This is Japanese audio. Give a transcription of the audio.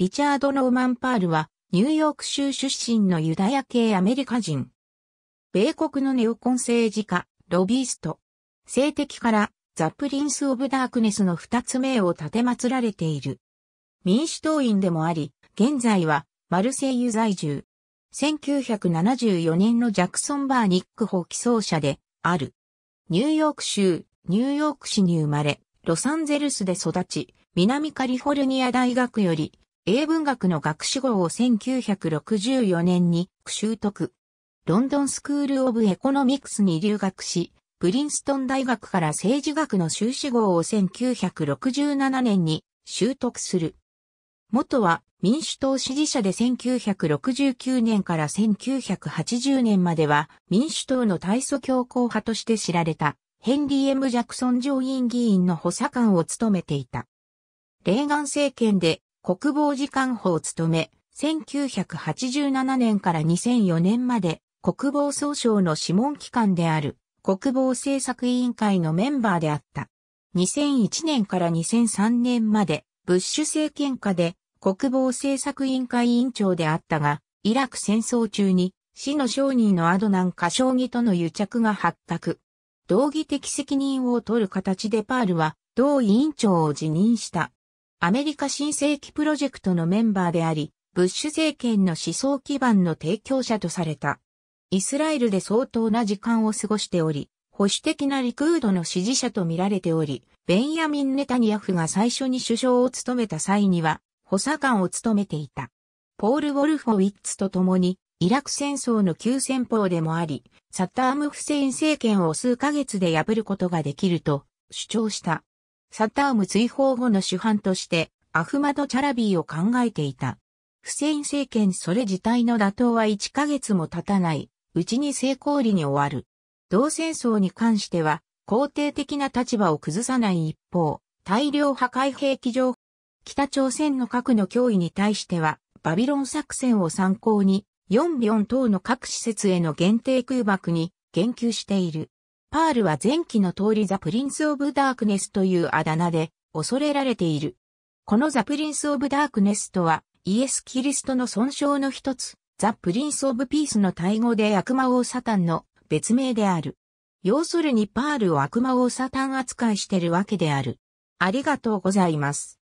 リチャード・ノーマン・パールは、ニューヨーク州出身のユダヤ系アメリカ人。米国のネオコン政治家、ロビースト。性的から、ザ・プリンス・オブ・ダークネスの二つ目を立て祭られている。民主党員でもあり、現在は、マルセイユ在住。1974年のジャクソン・バーニック法起草者で、ある。ニューヨーク州、ニューヨーク市に生まれ、ロサンゼルスで育ち、南カリフォルニア大学より英文学の学士号を1964年に習得。ロンドンスクール・オブ・エコノミクスに留学し、プリンストン大学から政治学の修士号を1967年に習得する。元は民主党支持者で1969年から1980年までは民主党の大祖強硬派として知られたヘンリー・ M・ ジャクソン上院議員の補佐官を務めていた。レーガン政権で国防次官補を務め、1987年から2004年まで国防総省の諮問機関である国防政策委員会のメンバーであった。2001年から2003年までブッシュ政権下で国防政策委員会委員長であったが、イラク戦争中に死の商人のアドナンカ将棋との癒着が発覚。道義的責任を取る形でパールは同委員長を辞任した。アメリカ新世紀プロジェクトのメンバーであり、ブッシュ政権の思想基盤の提供者とされた。イスラエルで相当な時間を過ごしており、保守的なリクードの支持者と見られており、ベンヤミン・ネタニヤフが最初に首相を務めた際には、補佐官を務めていた。ポール・ウォルフォウィッツと共に、イラク戦争の急戦法でもあり、サッターム・フセイン政権を数ヶ月で破ることができると主張した。サターム追放後の主犯として、アフマド・チャラビーを考えていた。フセイン政権それ自体の打倒は1ヶ月も経たない、うちに成功裏に終わる。同戦争に関しては、肯定的な立場を崩さない一方、大量破壊兵器上、北朝鮮の核の脅威に対しては、バビロン作戦を参考に、ヨンビョン等の各施設への限定空爆に言及している。パールは前期の通りザ・プリンス・オブ・ダークネスというあだ名で恐れられている。このザ・プリンス・オブ・ダークネスとは、イエス・キリストの損傷の一つ、ザ・プリンス・オブ・ピースの対語で悪魔王サタンの別名である。要するにパールを悪魔王サタン扱いしてるわけである。ありがとうございます。